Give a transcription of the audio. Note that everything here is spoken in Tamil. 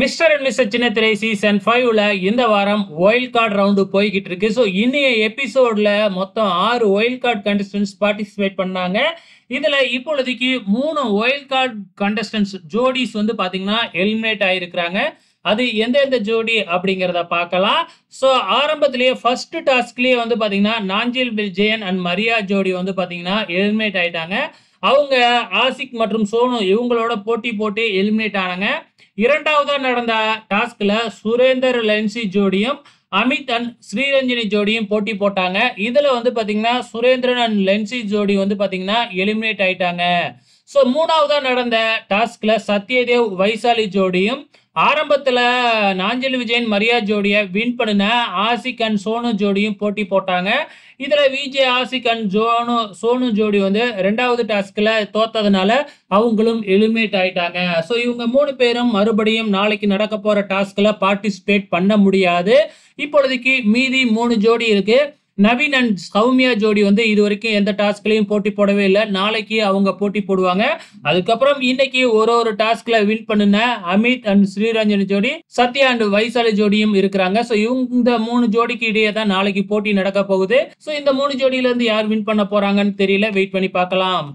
mister and mister Chinnathirai season ஃபைவ்ல இந்த வாரம் ஒயில்ட் கார்டு ரவுண்டு போய்கிட்டு இருக்கு ஸோ இன்னைய எபிசோட்ல மொத்தம் ஆறு ஒயில்ட் கார்டு கண்டஸ்டன்ஸ் பார்ட்டிசிபேட் பண்ணாங்க இதுல இப்பொழுதைக்கு மூணு ஒயில்ட் கார்டு கண்டஸ்டன்ஸ் ஜோடிஸ் வந்து பாத்தீங்கன்னா எலிமினேட் ஆயிருக்கிறாங்க அது எந்த எந்த ஜோடி அப்படிங்கிறத பார்க்கலாம் ஸோ ஆரம்பத்திலேயே ஃபர்ஸ்ட் டாஸ்க்லேயே வந்து பார்த்தீங்கன்னா நாஞ்சில் ஜெயன் அண்ட் மரியா ஜோடி வந்து பார்த்தீங்கன்னா எலிமினேட் ஆயிட்டாங்க அவங்க ஆசிக் மற்றும் சோனு இவங்களோட போட்டி போட்டு எலிமினேட் ஆனாங்க இரண்டாவதாக நடந்த டாஸ்க்ல சுரேந்தர் லென்சி ஜோடியும் அமித் அண்ட் ஸ்ரீரஞ்சினி ஜோடியும் போட்டி போட்டாங்க இதில் வந்து பாத்தீங்கன்னா சுரேந்திரன் அண்ட் லென்சி ஜோடி வந்து பாத்தீங்கன்னா எலிமினேட் ஆயிட்டாங்க ஸோ மூணாவதாக நடந்த டாஸ்க்ல சத்யதேவ் வைசாலி ஜோடியும் ஆரம்பத்தில் நாஞ்சலி விஜயன் மரியா ஜோடியை வின் பண்ணின ஆசிக் அண்ட் சோனு ஜோடியும் போட்டி போட்டாங்க இதில் விஜய் ஆசிக் அண்ட் ஜோனு சோனு ஜோடி வந்து ரெண்டாவது டாஸ்கில் தோத்ததுனால அவங்களும் எலிமினேட் ஆயிட்டாங்க ஸோ இவங்க மூணு பேரும் மறுபடியும் நாளைக்கு நடக்க போகிற டாஸ்கில் பார்ட்டிசிபேட் பண்ண முடியாது இப்பொழுதைக்கு மீதி மூணு ஜோடி இருக்குது நவீன் அண்ட் சௌமியா ஜோடி வந்து இது வரைக்கும் எந்த டாஸ்க்லையும் போட்டி போடவே இல்லை நாளைக்கு அவங்க போட்டி போடுவாங்க அதுக்கப்புறம் இன்னைக்கு ஒரு ஒரு டாஸ்க்ல வின் பண்ணுன அமித் அண்ட் ஸ்ரீரஞ்சன் ஜோடி சத்யா அண்ட் வைசாலி ஜோடியும் இருக்கிறாங்க ஸோ இவங்க இந்த மூணு ஜோடிக்கு இடையே தான் நாளைக்கு போட்டி நடக்க போகுது ஸோ இந்த மூணு ஜோடியில இருந்து யார் வின் பண்ண போறாங்கன்னு தெரியல வெயிட் பண்ணி பார்க்கலாம்